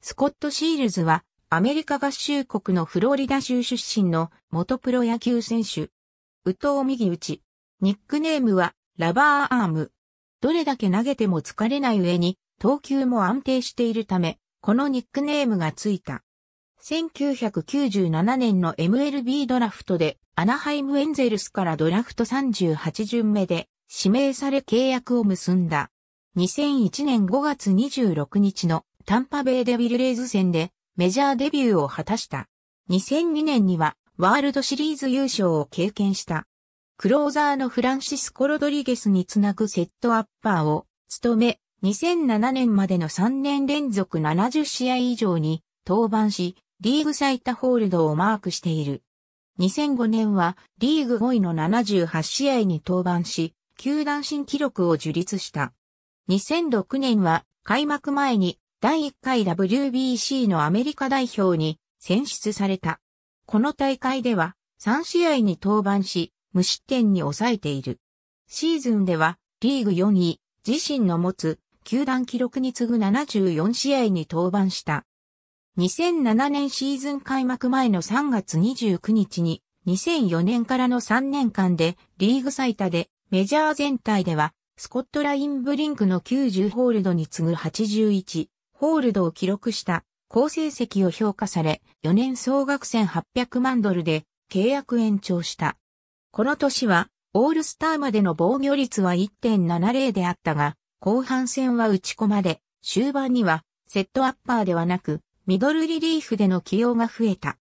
スコット・シールズは、アメリカ合衆国のフロリダ州出身の元プロ野球選手。右投右打ち。ニックネームは、ラバーアーム。どれだけ投げても疲れない上に、投球も安定しているため、このニックネームがついた。1997年の MLB ドラフトで、アナハイムエンゼルスからドラフト38巡目で、指名され契約を結んだ。2001年5月26日のタンパベイデビルレイズ戦でメジャーデビューを果たした。2002年にはワールドシリーズ優勝を経験した。クローザーのフランシスコ・ロドリゲスにつなぐセットアッパーを務め、2007年までの3年連続70試合以上に登板し、リーグ最多ホールドをマークしている。2005年はリーグ5位の78試合に登板し、球団新記録を樹立した。2006年は開幕前に第1回 WBC のアメリカ代表に選出された。この大会では3試合に登板し、無失点に抑えている。シーズンではリーグ4位、自身の持つ球団記録に次ぐ74試合に登板した。2007年シーズン開幕前の3月29日に2004年からの3年間でリーグ最多でメジャー全体ではスコットラインブリンクの90ホールドに次ぐ81ホールドを記録した好成績を評価され、4年総額1800万ドルで契約延長した。この年は、オールスターまでの防御率は1.70であったが、後半戦は打ち込まれ、終盤にはセットアッパーではなく、ミドルリリーフでの起用が増えた。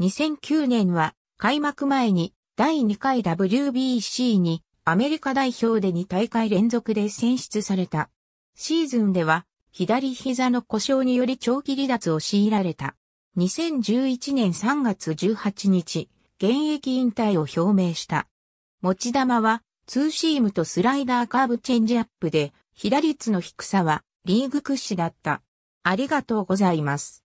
2009年は開幕前に第2回 WBC にアメリカ代表で2大会連続で選出された。シーズンでは左膝の故障により長期離脱を強いられた。2011年3月18日、現役引退を表明した。持ち玉は、ツーシームとスライダーカーブチェンジアップで、被打率の低さは、リーグ屈指だった。ありがとうございます。